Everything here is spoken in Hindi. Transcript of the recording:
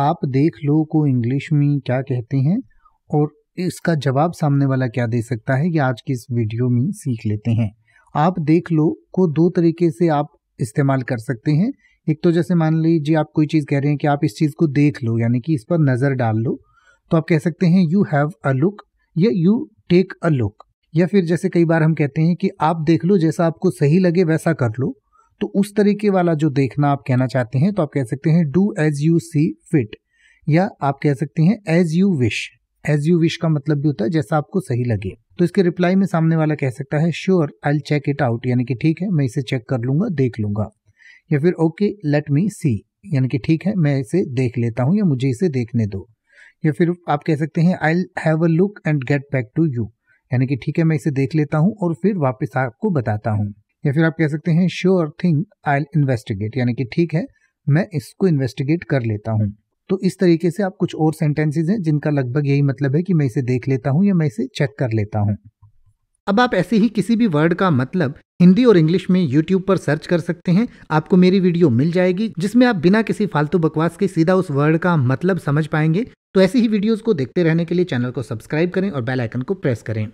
आप देख लो को इंग्लिश में क्या कहते हैं और इसका जवाब सामने वाला क्या दे सकता है ये आज की इस वीडियो में सीख लेते हैं आप देख लो को दो तरीके से आप इस्तेमाल कर सकते हैं एक तो जैसे मान लीजिए आप कोई चीज़ कह रहे हैं कि आप इस चीज़ को देख लो यानी कि इस पर नज़र डाल लो तो आप कह सकते हैं यू हैव अ लुक या यू टेक अ लुक या फिर जैसे कई बार हम कहते हैं कि आप देख लो जैसा आपको सही लगे वैसा कर लो तो उस तरीके वाला जो देखना आप कहना चाहते हैं तो आप कह सकते हैं do as you see fit या आप कह सकते हैं as you wish as you wish का मतलब भी होता है जैसा आपको सही लगे तो इसके रिप्लाई में सामने वाला कह सकता है sure I check it out यानी कि ठीक है मैं इसे चेक कर लूंगा देख लूंगा या फिर ओके लेट मी सी यानी कि ठीक है मैं इसे देख लेता हूँ या मुझे इसे देखने दो या फिर आप कह सकते हैं I have a look and get back to you यानी कि ठीक है मैं इसे देख लेता हूँ और फिर वापस आपको बताता हूँ या फिर आप कह सकते हैं श्योर थिंग आई इन्वेस्टिगेट यानी कि ठीक है मैं इसको इन्वेस्टिगेट कर लेता हूँ तो इस तरीके से आप कुछ और सेंटेंसेज हैं जिनका लगभग यही मतलब है कि मैं इसे देख लेता हूँ या मैं इसे चेक कर लेता हूँ अब आप ऐसे ही किसी भी वर्ड का मतलब हिंदी और इंग्लिश में YouTube पर सर्च कर सकते हैं आपको मेरी वीडियो मिल जाएगी जिसमें आप बिना किसी फालतू बकवास के सीधा उस वर्ड का मतलब समझ पाएंगे तो ऐसी ही वीडियोस को देखते रहने के लिए चैनल को सब्सक्राइब करें और बेल आइकन को प्रेस करें